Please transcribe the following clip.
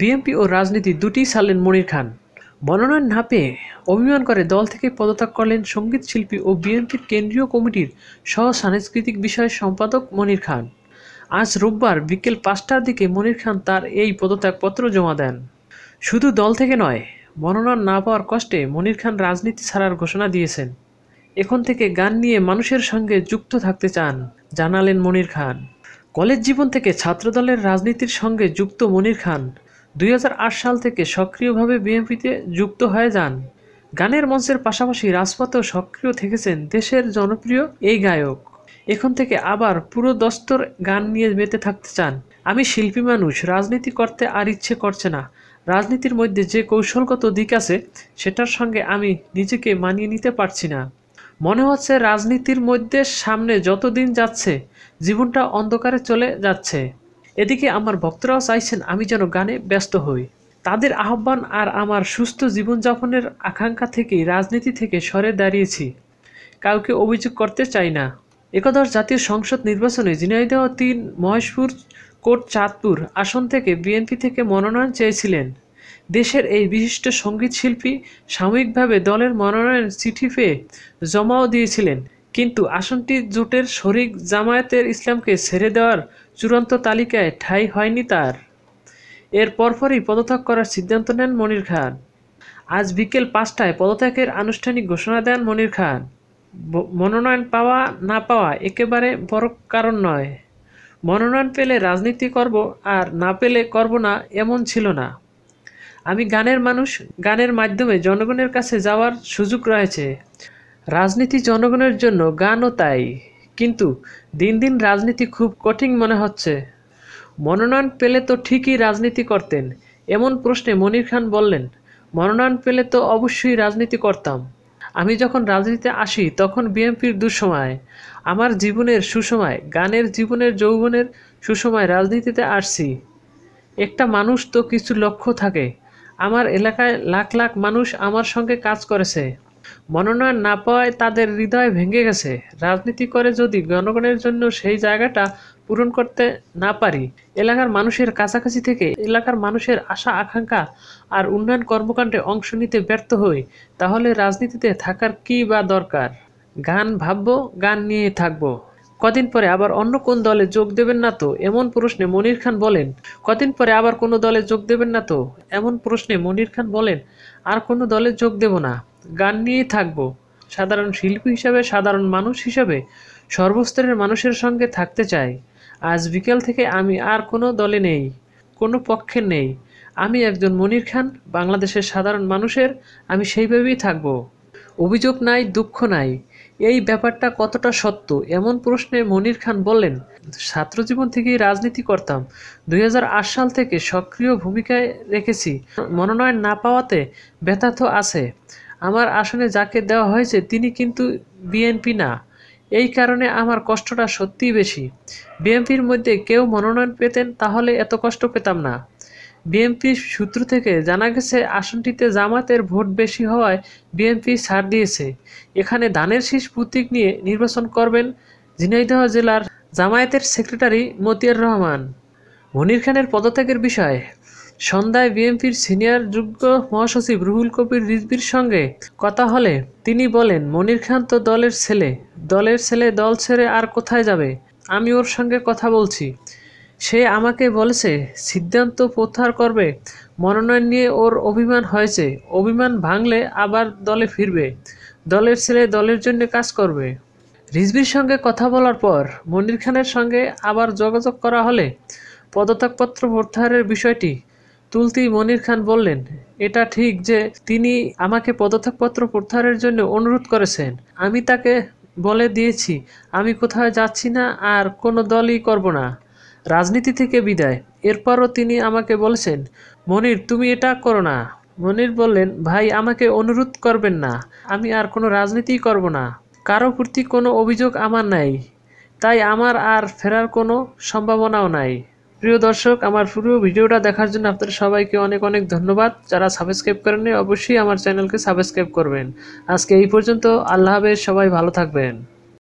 BNP ও রাজনীতি দুটি সালেন মনির খান মনোনয়ন না পেয়ে অভিমান করে দল থেকে পদত্যাগ করলেন সঙ্গীত শিল্পী ও বিএনপির কেন্দ্রীয় কমিটির সহ সাংস্কৃতিক বিষয়ের সম্পাদক মনির খান আজ রোববার বিকেল পাঁচটার দিকে মনির খান তার এই পদত্যাগপত্র জমা দেন শুধু দল থেকে নয় মনোনয়ন না পাওয়ার কষ্টে মনির খান রাজনীতি ছাড়ার ঘোষণা দিয়েছেন এখন থেকে গান নিয়ে মানুষের সঙ্গে যুক্ত থাকতে চান জানালেন মনির খান কলেজ জীবন থেকে ছাত্রদলের রাজনীতির সঙ্গে যুক্ত মনির খান দুই সাল থেকে সক্রিয়ভাবে বিএনপিতে যুক্ত হয়ে যান গানের মঞ্চের পাশাপাশি রাজপথেও সক্রিয় থেকেছেন দেশের জনপ্রিয় এই গায়ক এখন থেকে আবার পুরো দস্তর গান নিয়ে মেতে থাকতে চান আমি শিল্পী মানুষ রাজনীতি করতে আর ইচ্ছে করছে না রাজনীতির মধ্যে যে কৌশলগত দিক আছে সেটার সঙ্গে আমি নিজেকে মানিয়ে নিতে পারছি না মনে হচ্ছে রাজনীতির মধ্যে সামনে যতদিন যাচ্ছে জীবনটা অন্ধকারে চলে যাচ্ছে এদিকে আমার ভক্তরাও চাইছেন আমি যেন গানে ব্যস্ত হই তাদের আহ্বান আর আমার সুস্থ জীবনযাপনের আকাঙ্ক্ষা থেকেই রাজনীতি থেকে সরে দাঁড়িয়েছি কাউকে অভিযোগ করতে চাই না একাদশ জাতীয় সংসদ নির্বাচনে ঝিনাইদহ তিন মহেশপুর কোট চাঁদপুর আসন থেকে বিএনপি থেকে মনোনয়ন চেয়েছিলেন দেশের এই বিশিষ্ট সঙ্গীত শিল্পী সাময়িকভাবে দলের মনোনয়ন চিঠি পেয়ে জমাও দিয়েছিলেন কিন্তু আসনটি জোটের শরিক জামায়াতের ইসলামকে ছেড়ে দেওয়ার চূড়ান্ত তালিকায় ঠাঁই হয়নি তার এর পরপরই পদত্যাগ করার সিদ্ধান্ত নেন মনির খান আজ বিকেল পাঁচটায় পদত্যাগের আনুষ্ঠানিক ঘোষণা দেন মনির খান মনোনয়ন পাওয়া না পাওয়া একেবারে বড় কারণ নয় মনোনয়ন পেলে রাজনীতি করব আর না পেলে করব না এমন ছিল না আমি গানের মানুষ গানের মাধ্যমে জনগণের কাছে যাওয়ার সুযোগ রয়েছে রাজনীতি জনগণের জন্য গানও তাই কিন্তু দিন দিন রাজনীতি খুব কঠিন মনে হচ্ছে মনোনয়ন পেলে তো ঠিকই রাজনীতি করতেন এমন প্রশ্নে মনির খান বললেন মনোনয়ন পেলে তো অবশ্যই রাজনীতি করতাম আমি যখন রাজনীতিতে আসি তখন বিএনপির দুঃসময় আমার জীবনের সুসময় গানের জীবনের যৌবনের সুসময় রাজনীতিতে আসছি একটা মানুষ তো কিছু লক্ষ্য থাকে আমার এলাকায় লাখ লাখ মানুষ আমার সঙ্গে কাজ করেছে মনোনয়ন না পাওয়ায় তাদের হৃদয় ভেঙে গেছে রাজনীতি করে যদি জনগণের জন্য সেই জায়গাটা পূরণ করতে না পারি এলাকার মানুষের কাছাকাছি থেকে এলাকার মানুষের আশা আকাঙ্ক্ষা আর উন্নয়ন কর্মকাণ্ডে অংশ নিতে ব্যর্থ হই তাহলে রাজনীতিতে থাকার কী বা দরকার গান ভাববো গান নিয়ে থাকবো কদিন পরে আবার অন্য কোন দলে যোগ দেবেন না তো এমন প্রশ্নে মনির খান বলেন কদিন পরে আবার কোনো দলে যোগ দেবেন না তো এমন প্রশ্নে মনির খান বলেন আর কোনো দলে যোগ দেব না গান নিয়েই থাকবো সাধারণ শিল্পী হিসাবে সাধারণ মানুষ হিসাবে সর্বস্তরের মানুষের সঙ্গে থাকতে চাই আজ বিকেল থেকে আমি আর কোনো দলে নেই কোনো পক্ষে নেই আমি একজন মনির খান বাংলাদেশের সাধারণ মানুষের আমি সেইভাবেই থাকব অভিযোগ নাই দুঃখ নাই এই ব্যাপারটা কতটা সত্য এমন প্রশ্নে মনির খান বললেন ছাত্রজীবন থেকেই রাজনীতি করতাম দুই সাল থেকে সক্রিয় ভূমিকায় রেখেছি মনোনয়ন না পাওয়াতে ব্যথা তো আছে আমার আসনে যাকে দেওয়া হয়েছে তিনি কিন্তু বিএনপি না এই কারণে আমার কষ্টটা সত্যিই বেশি বিএনপির মধ্যে কেউ মনোনয়ন পেতেন তাহলে এত কষ্ট পেতাম না বিএনপির সূত্র থেকে জানা গেছে আসনটিতে জামাতের ভোট বেশি হওয়ায় বিএনপি ছাড় দিয়েছে এখানে ধানের শীষ প্রতীক নিয়ে নির্বাচন করবেন ঝিনাইদহ জেলার জামায়াতের সেক্রেটারি মতিয়ার রহমান মনির খানের পদত্যাগের বিষয়ে সন্ধ্যায় বিএনপির সিনিয়র যোগ্য মহাসচিব রুহুল কবির রিজবির সঙ্গে কথা হলে তিনি বলেন মনির খান তো দলের ছেলে দলের ছেলে দল ছেড়ে আর কোথায় যাবে আমি ওর সঙ্গে কথা বলছি সে আমাকে বলেছে সিদ্ধান্ত প্রত্যাহার করবে মনোনয়ন নিয়ে ওর অভিমান হয়েছে অভিমান ভাঙলে আবার দলে ফিরবে দলের ছেলে দলের জন্য কাজ করবে রিজবির সঙ্গে কথা বলার পর মনির খানের সঙ্গে আবার যোগাযোগ করা হলে পদত্যাগপত্র প্রত্যাহারের বিষয়টি তুলতি মনির খান বললেন এটা ঠিক যে তিনি আমাকে পদত্যাগপত্র প্রত্যাহারের জন্য অনুরোধ করেছেন আমি তাকে বলে দিয়েছি আমি কোথাও যাচ্ছি না আর কোনো দলই করব না রাজনীতি থেকে বিদায় এরপরও তিনি আমাকে বলছেন মনির তুমি এটা করো না মনির বললেন ভাই আমাকে অনুরোধ করবেন না আমি আর কোনো রাজনীতি করব না কারো প্রতি কোনো অভিযোগ আমার নাই তাই আমার আর ফেরার কোনো সম্ভাবনাও নাই প্রিয় দর্শক আমার পুরো ভিডিওটা দেখার জন্য আপনাদের সবাইকে অনেক অনেক ধন্যবাদ যারা সাবস্ক্রাইব করেননি অবশ্যই আমার চ্যানেলকে সাবস্ক্রাইব করবেন আজকে এই পর্যন্ত আল্লাহ হাফেজ সবাই ভালো থাকবেন